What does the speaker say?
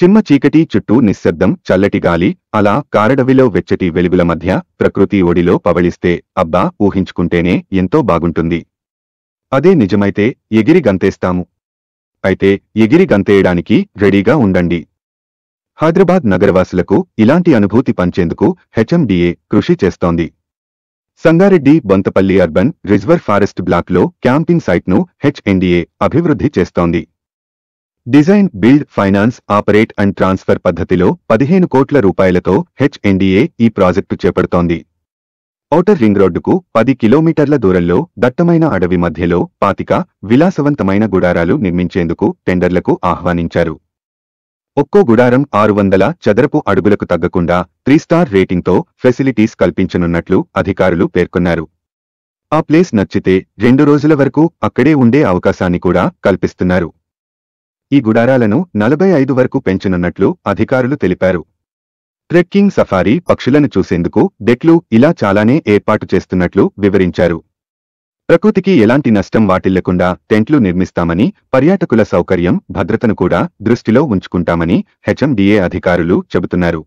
చిమ్మ చీకటి చుట్టూ నిశ్శబ్దం చల్లటి గాలి అలా కారడవిలో వెచ్చటి వెలుగుల మధ్య ప్రకృతి ఒడిలో పవళిస్తే అబ్బా ఊహించుకుంటేనే ఎంతో బాగుంటుంది అదే నిజమైతే ఎగిరి గంతేస్తాము అయితే ఎగిరి గంతేయడానికి రెడీగా ఉండండి హైదరాబాద్ నగరవాసులకు ఇలాంటి అనుభూతి పంచేందుకు హెచ్ఎండిఏ కృషి చేస్తోంది Sangareddy Bontapalli urban reserve forest బ్లాక్లో క్యాంపింగ్ సైట్ను హెచ్ఎండిఏ అభివృద్ధి చేస్తోంది design build finance operate and transfer పద్ధతిలో పదిహేను కోట్ల రూపాయలతో హెచ్ఎన్డీఏ ఈ ప్రాజెక్టు చేపడుతోంది ఔటర్ రింగ్ రోడ్డుకు పది కిలోమీటర్ల దూరంలో దట్టమైన అడవి మధ్యలో పాతిక విలాసవంతమైన గుడారాలు నిర్మించేందుకు టెండర్లకు ఆహ్వానించారు ఒక్కో గుడారం ఆరు వందల చదరపు అడుగులకు తగ్గకుండా త్రీ స్టార్ రేటింగ్తో ఫెసిలిటీస్ కల్పించనున్నట్లు అధికారులు పేర్కొన్నారు ఆ ప్లేస్ నచ్చితే రెండు రోజుల వరకు అక్కడే ఉండే అవకాశాన్ని కూడా కల్పిస్తున్నారు ఈ గుడారాలను నలభై ఐదు వరకు పెంచనున్నట్లు అధికారులు తెలిపారు ట్రెక్కింగ్ సఫారీ పక్షులను చూసేందుకు డెక్లు ఇలా చాలానే ఏర్పాటు చేస్తున్నట్లు వివరించారు ప్రకృతికి ఎలాంటి నష్టం వాటిల్లకుండా టెంట్లు నిర్మిస్తామని పర్యాటకుల సౌకర్యం భద్రతను కూడా దృష్టిలో ఉంచుకుంటామని హెచ్ఎండిఏ అధికారులు చెబుతున్నారు